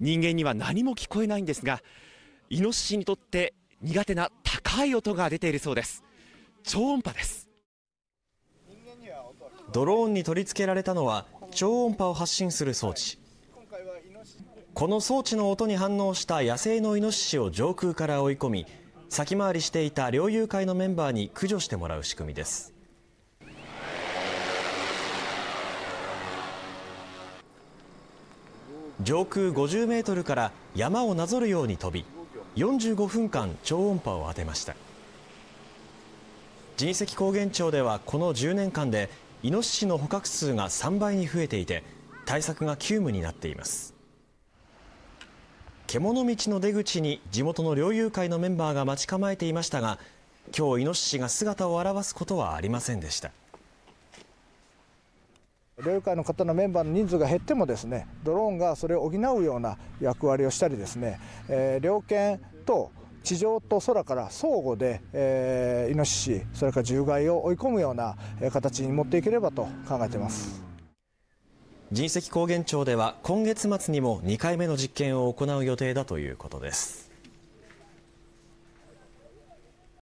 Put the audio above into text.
人間には何も聞こえないんですがイノシシにとって苦手な高い音が出ているそうです超音波ですドローンに取り付けられたのは超音波を発信する装置この装置の音に反応した野生のイノシシを上空から追い込み先回りしていた猟友会のメンバーに駆除してもらう仕組みです上空50メートルから山をなぞるように飛び45分間超音波を当てました神石高原町ではこの10年間でイノシシの捕獲数が3倍に増えていて対策が急務になっています獣道の出口に地元の猟友会のメンバーが待ち構えていましたが今日イノシシが姿を現すことはありませんでした猟友会の方のメンバーの人数が減ってもですねドローンがそれを補うような役割をしたりですね、え猟犬と地上と空から相互で、えー、イノシシそれから獣害を追い込むような形に持っていければと考えています神石高原町では今月末にも2回目の実験を行う予定だということです